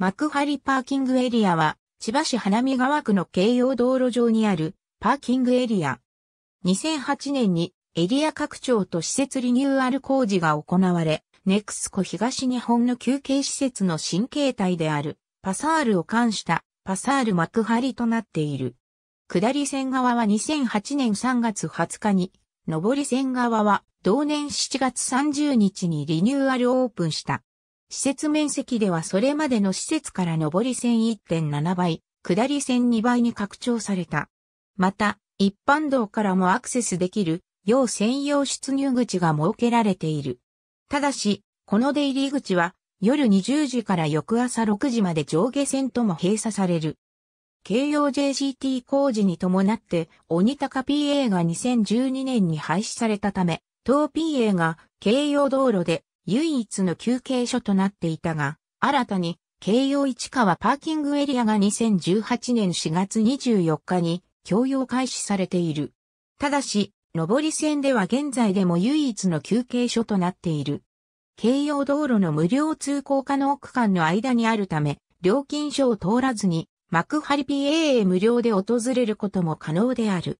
幕張パーキングエリアは、千葉市花見川区の京葉道路上にあるパーキングエリア。2008年にエリア拡張と施設リニューアル工事が行われ、ネクスコ東日本の休憩施設の新形態であるパサールを冠したパサール幕張となっている。下り線側は2008年3月20日に、上り線側は同年7月30日にリニューアルオープンした。施設面積ではそれまでの施設から上り線1.7倍、下り線2倍に拡張された。また、一般道からもアクセスできる、要専用出入口が設けられている。ただし、この出入り口は、夜20時から翌朝6時まで上下線とも閉鎖される。京葉 JCT 工事に伴って、鬼高 PA が2012年に廃止されたため、東 PA が京葉道路で唯一の休憩所となっていたが、新たに、京葉市川パーキングエリアが2018年4月24日に共用開始されている。ただし、上り線では現在でも唯一の休憩所となっている。京葉道路の無料通行可能区間の間にあるため、料金所を通らずに、幕張 PA へ無料で訪れることも可能である。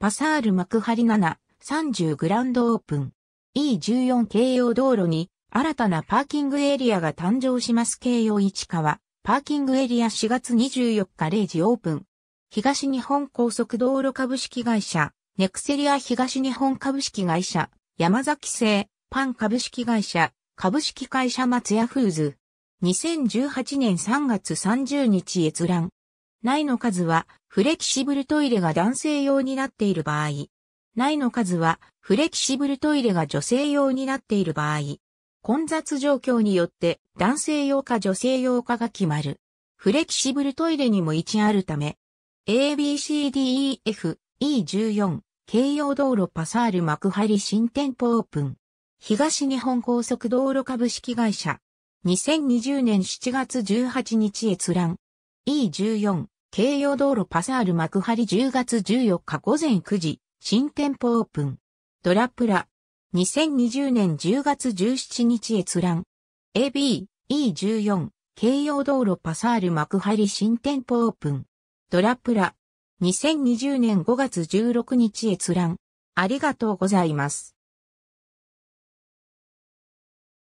パサール幕張7、30グランドオープン。E14 京葉道路に新たなパーキングエリアが誕生します京葉市川パーキングエリア4月24日0時オープン。東日本高速道路株式会社、ネクセリア東日本株式会社、山崎製、パン株式会社、株式会社松屋フーズ。2018年3月30日閲覧。内の数はフレキシブルトイレが男性用になっている場合、内の数はフレキシブルトイレが女性用になっている場合、混雑状況によって男性用か女性用かが決まる。フレキシブルトイレにも位置あるため、ABCDEF E14 京葉道路パサール幕張新店舗オープン。東日本高速道路株式会社。2020年7月18日閲覧。E14 京葉道路パサール幕張10月14日午前9時。新店舗オープン。ドラプラ。2020年10月17日閲覧。AB、E14、京葉道路パサール幕張新店舗オープン。ドラプラ。2020年5月16日閲覧。ありがとうございます。